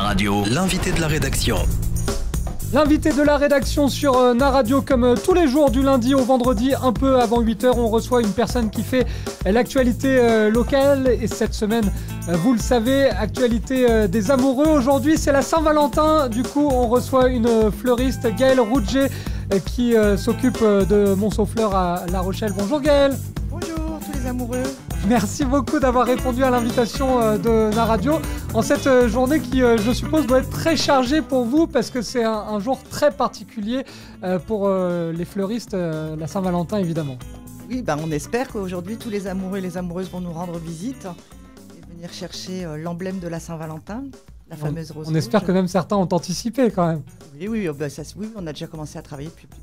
Radio, l'invité de la rédaction. L'invité de la rédaction sur euh, Na Radio, comme euh, tous les jours du lundi au vendredi, un peu avant 8h, on reçoit une personne qui fait euh, l'actualité locale. Et cette semaine, vous le savez, actualité des amoureux. Aujourd'hui, c'est la Saint-Valentin. Du coup, on reçoit une fleuriste, Gaëlle Rouget, qui s'occupe de Montceau-Fleur à La Rochelle. Bonjour Gaëlle. Merci beaucoup d'avoir répondu à l'invitation euh, de la radio en cette euh, journée qui, euh, je suppose, doit être très chargée pour vous parce que c'est un, jour très particulier pour les fleuristes, la Saint-Valentin évidemment. Oui, bah on espère qu'aujourd'hui tous les amoureux et les amoureuses vont nous rendre visite et venir chercher l'emblème de la Saint-Valentin. La fameuse rose. On espère que même certains ont anticipé quand même. Oui, oui, oh, bah, on a déjà commencé à travailler depuis plus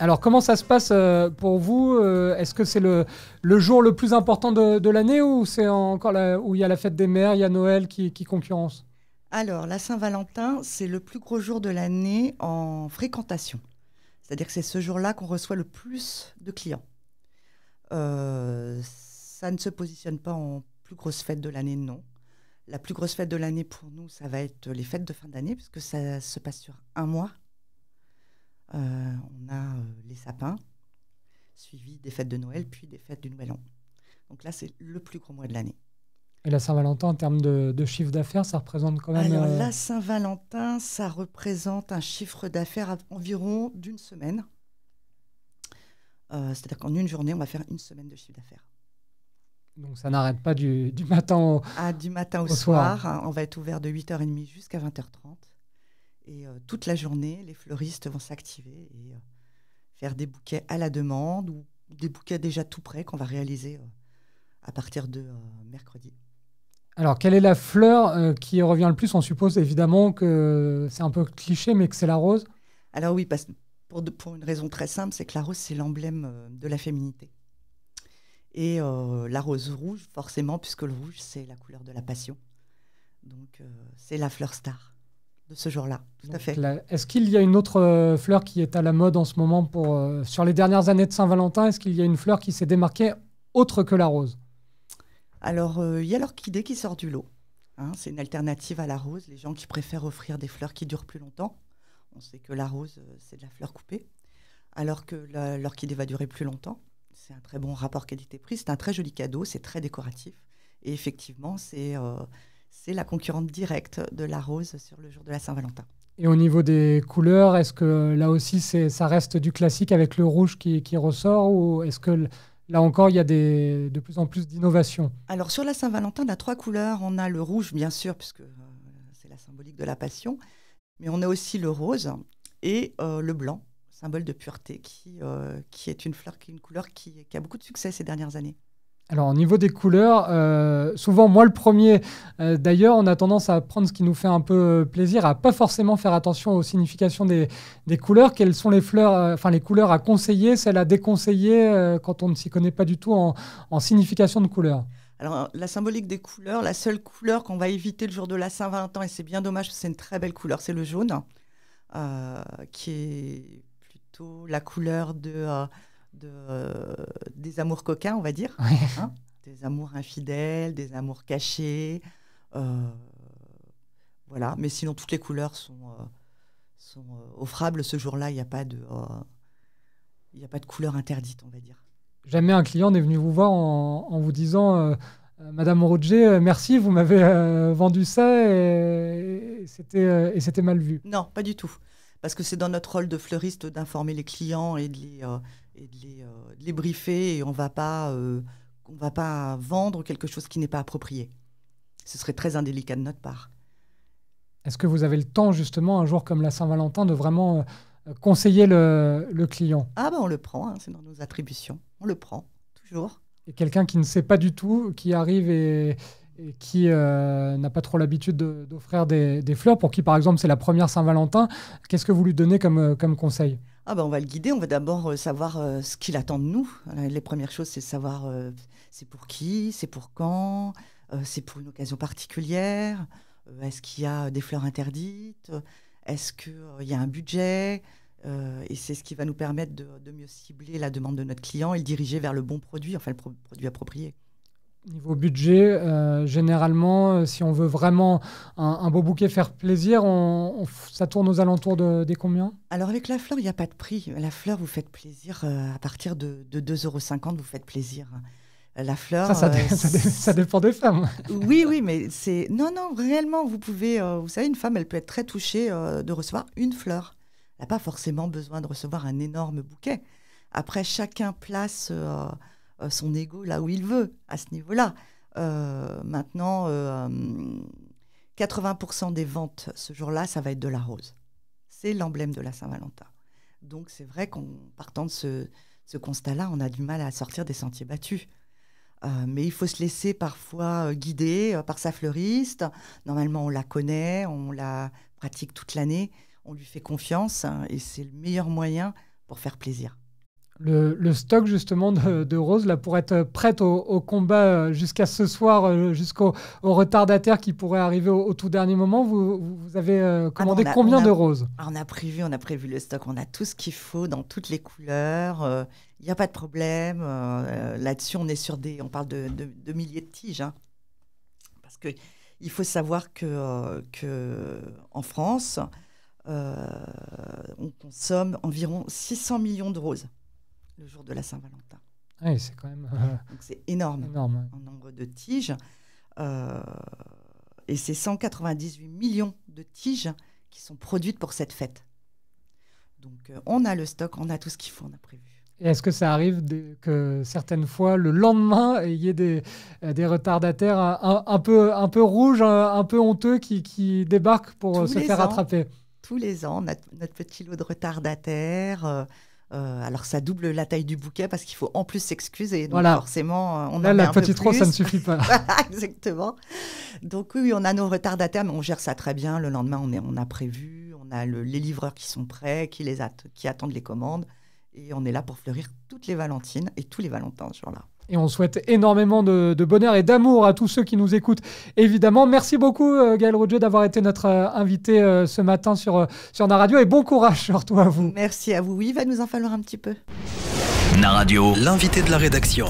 alors comment ça se passe euh, pour vous euh, Est-ce que c'est le, jour le plus important de, l'année ou c'est encore où il y a la fête des mères, il y a Noël qui, concurrence Alors la Saint-Valentin, c'est le plus gros jour de l'année en fréquentation. C'est-à-dire que c'est ce jour-là qu'on reçoit le plus de clients. Euh, ça ne se positionne pas en plus grosse fête de l'année, non. La plus grosse fête de l'année pour nous, ça va être les fêtes de fin d'année, puisque ça se passe sur un mois. Euh, on a euh, les sapins, suivis des fêtes de Noël, puis des fêtes du Nouvel An. Donc là, c'est le plus gros mois de l'année. Et la Saint-Valentin, en termes de, chiffre d'affaires, ça représente quand même. Alors, euh, la Saint-Valentin, ça représente un chiffre d'affaires environ d'une semaine. C'est-à-dire qu'en une journée, on va faire une semaine de chiffre d'affaires. Donc, ça n'arrête pas du, matin au, du matin au, ah, soir. Hein. on va être ouvert de 8h30 jusqu'à 20h30. Et euh, toute la journée, les fleuristes vont s'activer et euh, faire des bouquets à la demande ou des bouquets déjà tout prêts qu'on va réaliser euh, à partir de mercredi. Alors, quelle est la fleur qui revient le plus On suppose évidemment que c'est un peu cliché, mais que c'est la rose. Alors oui, parce, pour, une raison très simple, c'est que la rose, c'est l'emblème de la féminité. Et la rose rouge, forcément, puisque le rouge, c'est la couleur de la passion. Donc, c'est la fleur star de ce jour-là. Tout à fait. Est-ce qu'il y a une autre euh, fleur qui est à la mode en ce moment pour, euh, sur les dernières années de Saint-Valentin Est-ce qu'il y a une fleur qui s'est démarquée autre que la rose Alors, euh, il y a l'orchidée qui sort du lot. Hein, c'est une alternative à la rose. Les gens qui préfèrent offrir des fleurs qui durent plus longtemps. On sait que la rose, c'est de la fleur coupée. Alors que l'orchidée va durer plus longtemps. C'est un très bon rapport qualité-prix. C'est un très joli cadeau. C'est très décoratif. Et effectivement, c'est c'est la concurrente directe de la rose sur le jour de la Saint-Valentin. Et au niveau des couleurs, est-ce que là aussi ça reste du classique avec le rouge qui, qui ressort ou est-ce que là encore il y a de plus en plus d'innovations Alors sur la Saint-Valentin, on a trois couleurs. On a le rouge bien sûr puisque euh, c'est la symbolique de la passion, mais on a aussi le rose et euh, le blanc, symbole de pureté, euh, qui, est une fleur, qui est une couleur qui a beaucoup de succès ces dernières années. Alors au niveau des couleurs, euh, souvent moi le premier, euh, d'ailleurs on a tendance à prendre ce qui nous fait un peu euh, plaisir, à pas forcément faire attention aux significations des, couleurs, quelles sont les, fleurs, enfin, les couleurs à conseiller, celles à déconseiller quand on ne s'y connaît pas du tout en, signification de couleurs. Alors, la symbolique des couleurs, la seule couleur qu'on va éviter le jour de la Saint-Valentin, et c'est bien dommage, c'est une très belle couleur, c'est le jaune, qui est plutôt la couleur de, euh, des amours coquins, on va dire. Hein. des amours infidèles, des amours cachés. Euh, voilà. Mais sinon, toutes les couleurs sont, euh, offrables. Ce jour-là, il n'y a, pas de, il y a pas de couleur interdite, on va dire. Jamais un client n'est venu vous voir en, vous disant Madame Roger, merci, vous m'avez vendu ça et, et c'était mal vu. Non, pas du tout parce que c'est dans notre rôle de fleuriste d'informer les clients et de les, euh, euh, de les, briefer, et on euh, ne va pas vendre quelque chose qui n'est pas approprié. Ce serait très indélicat de notre part. Est-ce que vous avez le temps, justement, un jour comme la Saint-Valentin, de vraiment conseiller le, client Ah ben on le prend, hein, c'est dans nos attributions. On le prend, toujours. Et quelqu'un qui ne sait pas du tout, qui arrive et, et qui euh, n'a pas trop l'habitude d'offrir des, fleurs, pour qui par exemple c'est la première Saint-Valentin, qu'est-ce que vous lui donnez comme, euh, comme conseil ah ben on va le guider, on va d'abord euh, savoir ce qu'il attend de nous. Les premières choses, c'est savoir c'est pour qui, c'est pour quand, c'est pour une occasion particulière, est-ce qu'il y a des fleurs interdites, est-ce qu'il y a un budget, et c'est ce qui va nous permettre de, mieux cibler la demande de notre client et le diriger vers le bon produit, enfin le produit approprié. Niveau budget, euh, généralement, euh, si on veut vraiment un, beau bouquet faire plaisir, on, ça tourne aux alentours de, des combien Alors avec la fleur, il n'y a pas de prix. La fleur, vous faites plaisir euh, à partir de, de 2,50 euros, vous faites plaisir. La fleur. Ça, ça, ça dépend des femmes. oui, oui, mais c'est. Non, non, réellement, vous pouvez. vous savez, une femme, elle peut être très touchée de recevoir une fleur. Elle n'a pas forcément besoin de recevoir un énorme bouquet. Après, chacun place. Euh, son ego là où il veut, à ce niveau-là. Euh, maintenant, 80% euh, des ventes ce jour-là, ça va être de la rose. C'est l'emblème de la Saint-Valentin. Donc c'est vrai qu'en partant de ce, constat-là, on a du mal à sortir des sentiers battus. mais il faut se laisser parfois guider par sa fleuriste. Normalement, on la connaît, on la pratique toute l'année, on lui fait confiance hein, et c'est le meilleur moyen pour faire plaisir le, stock justement de, roses là pour être prête au, combat euh, jusqu'à ce soir, euh, jusqu'au retardataire qui pourrait arriver au, tout dernier moment. Vous, avez euh, ah commandé combien de roses On a prévu, on a prévu le stock, on a tout ce qu'il faut dans toutes les couleurs. Il n'y a pas de problème. Là-dessus, on est sur des, on parle de, milliers de tiges, hein. parce que il faut savoir que, que en France, on consomme environ 600 millions de roses le jour de la Saint-Valentin. c'est quand même. Euh, c'est énorme, en nombre de tiges. Euh, et c'est 198 millions de tiges qui sont produites pour cette fête. Donc euh, on a le stock, on a tout ce qu'il faut, on a prévu. Et est-ce que ça arrive que certaines fois, le lendemain, il y ait des, des retardataires un, un, peu, un peu rouges, un, peu honteux qui, qui débarquent pour se faire rattraper attraper Tous les ans, notre petit lot de retardataires. Euh, alors ça double la taille du bouquet parce qu'il faut en plus s'excuser. voilà. forcément, euh, on la petite ça ne suffit pas. Exactement. Donc oui, on a nos retardataires, mais on gère ça très bien. Le lendemain, on, on a prévu, on a les livreurs qui sont prêts, qui, les qui attendent les commandes. Et on est là pour fleurir toutes les Valentines et tous les Valentins ce jour-là. Et on souhaite énormément de, bonheur et d'amour à tous ceux qui nous écoutent, évidemment. Merci beaucoup, euh, Gaël Roger, d'avoir été notre euh, invité euh, ce matin sur, sur Na Radio. Et bon courage surtout à vous. Merci à vous. Oui, il va nous en falloir un petit peu. Na Radio, l'invité de la rédaction.